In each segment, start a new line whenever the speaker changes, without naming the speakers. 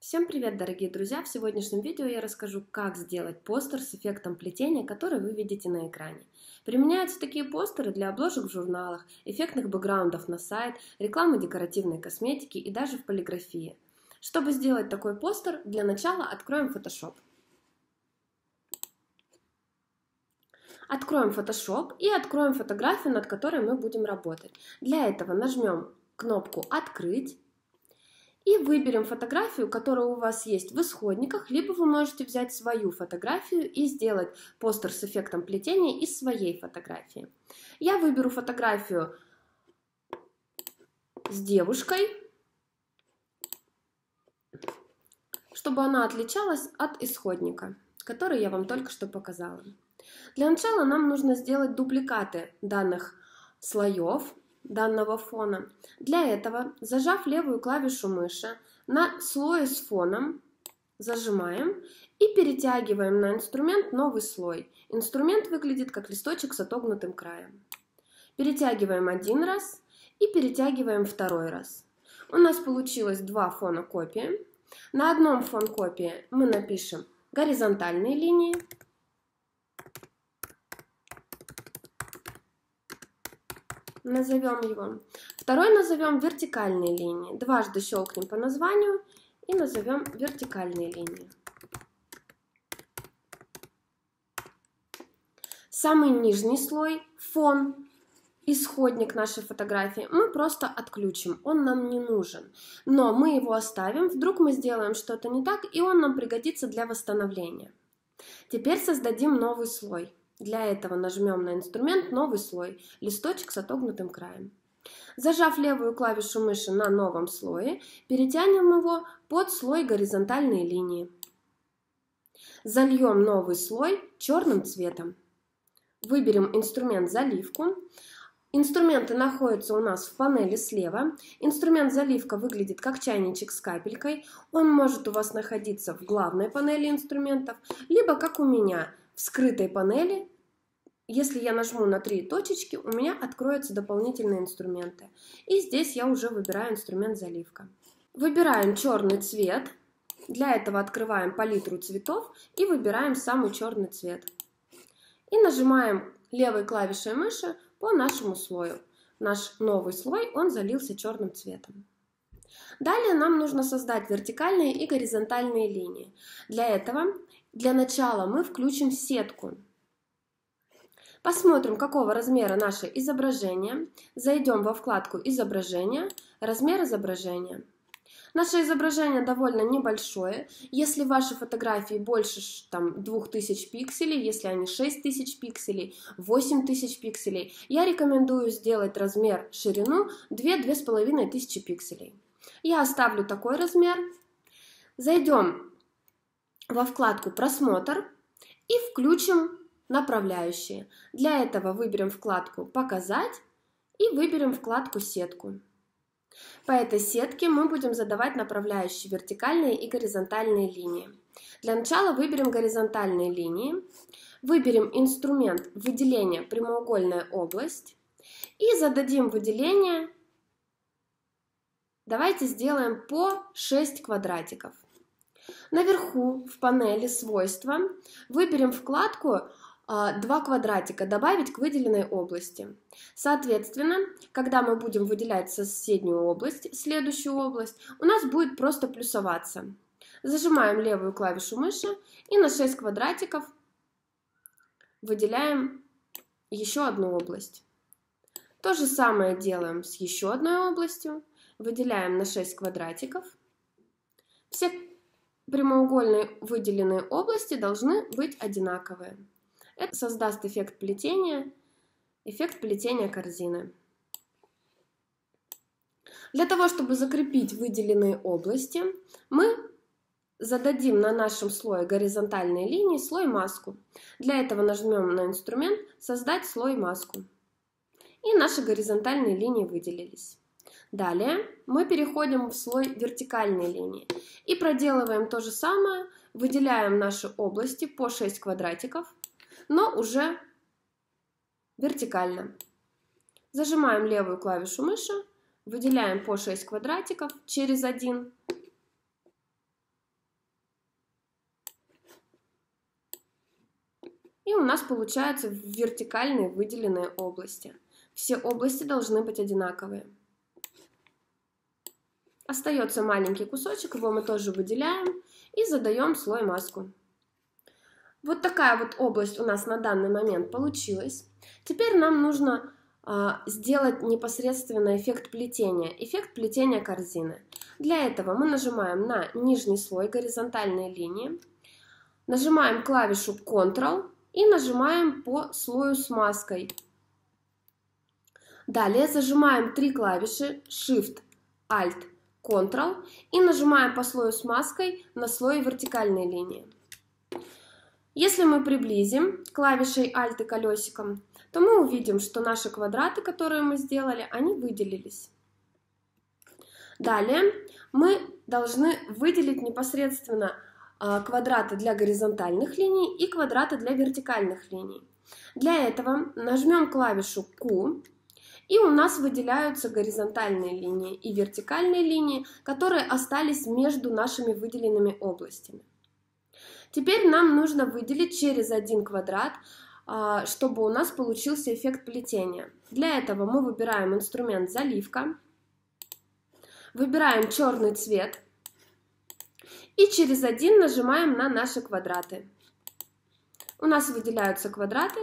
Всем привет, дорогие друзья! В сегодняшнем видео я расскажу, как сделать постер с эффектом плетения, который вы видите на экране. Применяются такие постеры для обложек в журналах, эффектных бэкграундов на сайт, рекламы декоративной косметики и даже в полиграфии. Чтобы сделать такой постер, для начала откроем Photoshop. Откроем Photoshop и откроем фотографию, над которой мы будем работать. Для этого нажмем кнопку «Открыть», и выберем фотографию, которая у вас есть в исходниках, либо вы можете взять свою фотографию и сделать постер с эффектом плетения из своей фотографии. Я выберу фотографию с девушкой, чтобы она отличалась от исходника, который я вам только что показала. Для начала нам нужно сделать дубликаты данных слоев данного фона. Для этого, зажав левую клавишу мыши на слое с фоном, зажимаем и перетягиваем на инструмент новый слой. Инструмент выглядит как листочек с отогнутым краем. Перетягиваем один раз и перетягиваем второй раз. У нас получилось два фона копии. На одном фон копии мы напишем горизонтальные линии, назовем его. Второй назовем вертикальные линии. Дважды щелкнем по названию и назовем вертикальные линии. Самый нижний слой, фон, исходник нашей фотографии мы просто отключим, он нам не нужен. Но мы его оставим, вдруг мы сделаем что-то не так, и он нам пригодится для восстановления. Теперь создадим новый слой – для этого нажмем на инструмент «Новый слой» – листочек с отогнутым краем. Зажав левую клавишу мыши на новом слое, перетянем его под слой горизонтальной линии. Зальем новый слой черным цветом. Выберем инструмент «Заливку». Инструменты находятся у нас в панели слева. Инструмент заливка выглядит как чайничек с капелькой. Он может у вас находиться в главной панели инструментов, либо как у меня скрытой панели, если я нажму на три точечки, у меня откроются дополнительные инструменты. И здесь я уже выбираю инструмент заливка. Выбираем черный цвет. Для этого открываем палитру цветов и выбираем самый черный цвет. И нажимаем левой клавишей мыши по нашему слою. Наш новый слой, он залился черным цветом. Далее нам нужно создать вертикальные и горизонтальные линии. Для этого, для начала мы включим сетку. Посмотрим, какого размера наше изображение. Зайдем во вкладку «Изображение», «Размер изображения». Наше изображение довольно небольшое. Если ваши фотографии больше там, 2000 пикселей, если они 6000 пикселей, 8000 пикселей, я рекомендую сделать размер ширину 2-2500 пикселей. Я оставлю такой размер. Зайдем во вкладку «Просмотр» и включим направляющие. Для этого выберем вкладку «Показать» и выберем вкладку «Сетку». По этой сетке мы будем задавать направляющие вертикальные и горизонтальные линии. Для начала выберем горизонтальные линии, выберем инструмент выделения прямоугольная область и зададим выделение Давайте сделаем по 6 квадратиков. Наверху в панели «Свойства» выберем вкладку а, два квадратика добавить к выделенной области. Соответственно, когда мы будем выделять соседнюю область, следующую область, у нас будет просто плюсоваться. Зажимаем левую клавишу мыши и на 6 квадратиков выделяем еще одну область. То же самое делаем с еще одной областью выделяем на 6 квадратиков. Все прямоугольные выделенные области должны быть одинаковые. Это создаст эффект плетения, эффект плетения корзины. Для того, чтобы закрепить выделенные области, мы зададим на нашем слое горизонтальной линии слой маску. Для этого нажмем на инструмент «Создать слой маску». И наши горизонтальные линии выделились. Далее мы переходим в слой вертикальной линии и проделываем то же самое, выделяем наши области по 6 квадратиков, но уже вертикально. Зажимаем левую клавишу мыши, выделяем по 6 квадратиков через 1. И у нас получаются вертикальные выделенные области. Все области должны быть одинаковые. Остается маленький кусочек, его мы тоже выделяем и задаем слой маску. Вот такая вот область у нас на данный момент получилась. Теперь нам нужно э, сделать непосредственно эффект плетения, эффект плетения корзины. Для этого мы нажимаем на нижний слой горизонтальной линии, нажимаем клавишу Ctrl и нажимаем по слою с маской. Далее зажимаем три клавиши Shift, Alt Ctrl и нажимаем по слою с маской на слой вертикальной линии. Если мы приблизим клавишей Alt и колесиком, то мы увидим, что наши квадраты, которые мы сделали, они выделились. Далее мы должны выделить непосредственно а, квадраты для горизонтальных линий и квадраты для вертикальных линий. Для этого нажмем клавишу Q, и у нас выделяются горизонтальные линии и вертикальные линии, которые остались между нашими выделенными областями. Теперь нам нужно выделить через один квадрат, а, чтобы у нас получился эффект плетения. Для этого мы выбираем инструмент заливка, выбираем черный цвет и через один нажимаем на наши квадраты. У нас выделяются квадраты,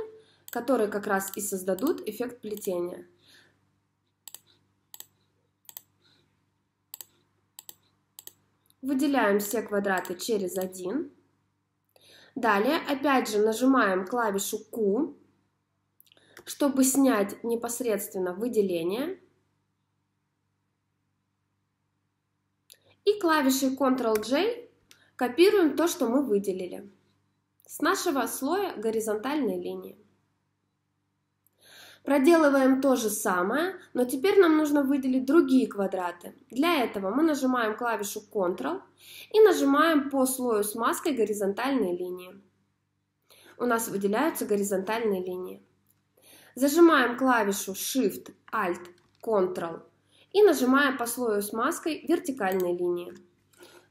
которые как раз и создадут эффект плетения. Выделяем все квадраты через один. Далее опять же нажимаем клавишу Q, чтобы снять непосредственно выделение. И клавишей Ctrl-J копируем то, что мы выделили с нашего слоя горизонтальной линии. Проделываем то же самое, но теперь нам нужно выделить другие квадраты. Для этого мы нажимаем клавишу Ctrl и нажимаем по слою с маской горизонтальные линии. У нас выделяются горизонтальные линии. Зажимаем клавишу Shift, Alt, Ctrl и нажимаем по слою с маской вертикальные линии.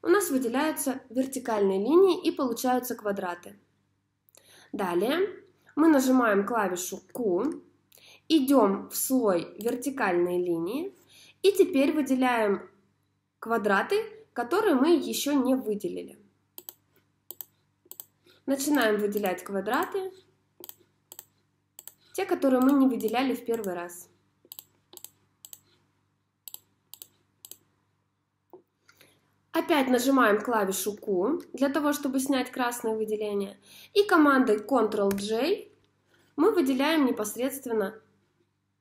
У нас выделяются вертикальные линии и получаются квадраты. Далее мы нажимаем клавишу Q Идем в слой вертикальной линии и теперь выделяем квадраты, которые мы еще не выделили. Начинаем выделять квадраты, те, которые мы не выделяли в первый раз. Опять нажимаем клавишу Q для того, чтобы снять красное выделение. И командой Ctrl-J мы выделяем непосредственно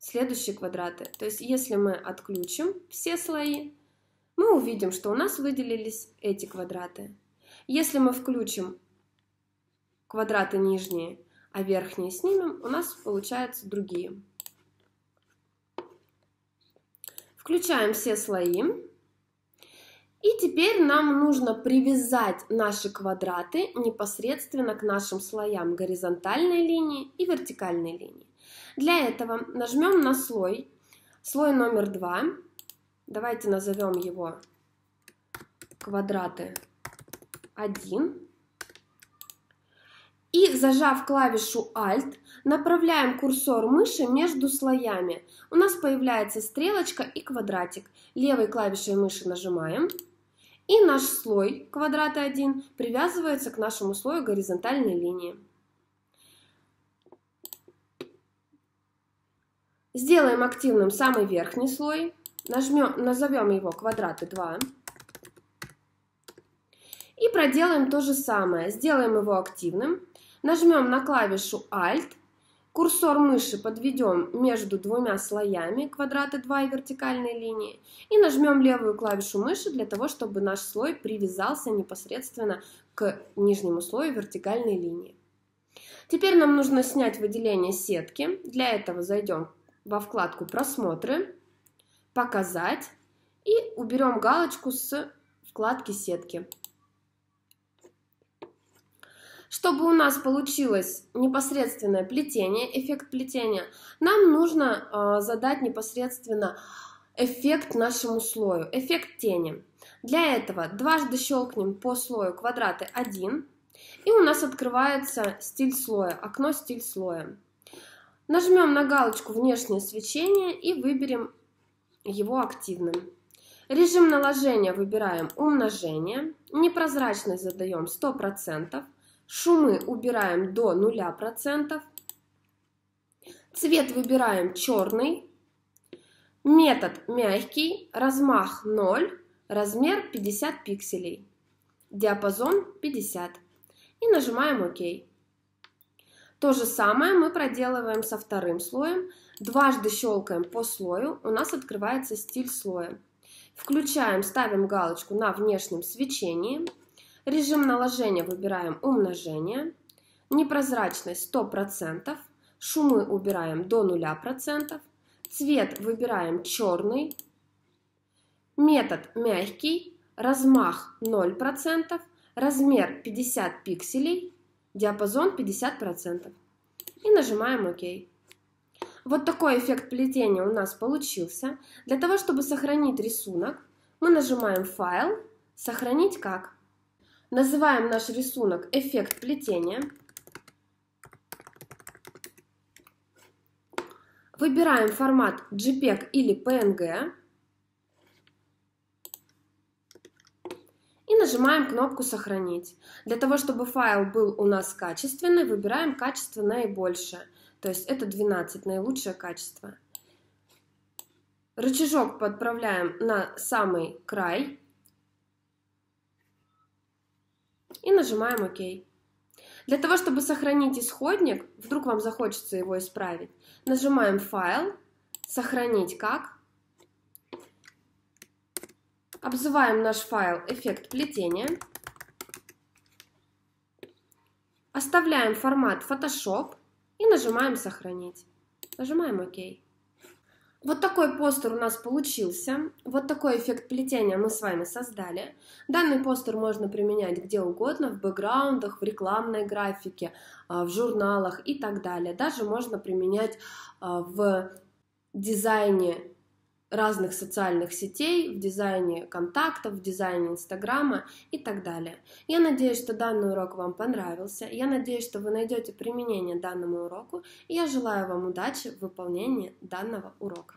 следующие квадраты. То есть если мы отключим все слои, мы увидим, что у нас выделились эти квадраты. Если мы включим квадраты нижние, а верхние снимем, у нас получаются другие. Включаем все слои. И теперь нам нужно привязать наши квадраты непосредственно к нашим слоям горизонтальной линии и вертикальной линии. Для этого нажмем на слой, слой номер два, давайте назовем его квадраты 1, и зажав клавишу Alt, направляем курсор мыши между слоями. У нас появляется стрелочка и квадратик. Левой клавишей мыши нажимаем, и наш слой квадрата 1 привязывается к нашему слою горизонтальной линии. Сделаем активным самый верхний слой. Нажмем, назовем его квадраты 2. И проделаем то же самое. Сделаем его активным. Нажмем на клавишу Alt. Курсор мыши подведем между двумя слоями квадраты 2 и вертикальной линии. И нажмем левую клавишу мыши для того, чтобы наш слой привязался непосредственно к нижнему слою вертикальной линии. Теперь нам нужно снять выделение сетки. Для этого зайдем во вкладку «Просмотры», «Показать» и уберем галочку с вкладки «Сетки». Чтобы у нас получилось непосредственное плетение, эффект плетения, нам нужно э, задать непосредственно эффект нашему слою, эффект тени. Для этого дважды щелкнем по слою квадраты 1, и у нас открывается стиль слоя, окно стиль слоя. Нажмем на галочку «Внешнее свечение» и выберем его активным. Режим наложения выбираем «Умножение». Непрозрачность задаем 100%. Шумы убираем до 0%. Цвет выбираем черный. Метод мягкий, размах 0, размер 50 пикселей, диапазон 50. И нажимаем ОК. То же самое мы проделываем со вторым слоем. Дважды щелкаем по слою, у нас открывается стиль слоя. Включаем, ставим галочку на внешнем свечении. Режим наложения выбираем умножение. Непрозрачность 100%. Шумы убираем до 0%. Цвет выбираем черный. Метод мягкий. Размах 0%. Размер 50 пикселей диапазон 50%. И нажимаем ОК. Вот такой эффект плетения у нас получился. Для того, чтобы сохранить рисунок, мы нажимаем «Файл», «Сохранить как». Называем наш рисунок «Эффект плетения». Выбираем формат JPEG или PNG. нажимаем кнопку «Сохранить». Для того, чтобы файл был у нас качественный, выбираем качество наибольшее, то есть это 12, наилучшее качество. Рычажок подправляем на самый край и нажимаем «Ок». Для того, чтобы сохранить исходник, вдруг вам захочется его исправить, нажимаем «Файл», «Сохранить как», Обзываем наш файл «Эффект плетения». Оставляем формат Photoshop и нажимаем «Сохранить». Нажимаем «Ок». Вот такой постер у нас получился, вот такой эффект плетения мы с вами создали. Данный постер можно применять где угодно, в бэкграундах, в рекламной графике, а, в журналах и так далее. Даже можно применять а, в дизайне разных социальных сетей, в дизайне контактов, в дизайне Инстаграма и так далее. Я надеюсь, что данный урок вам понравился. Я надеюсь, что вы найдете применение данному уроку. И я желаю вам удачи в выполнении данного урока.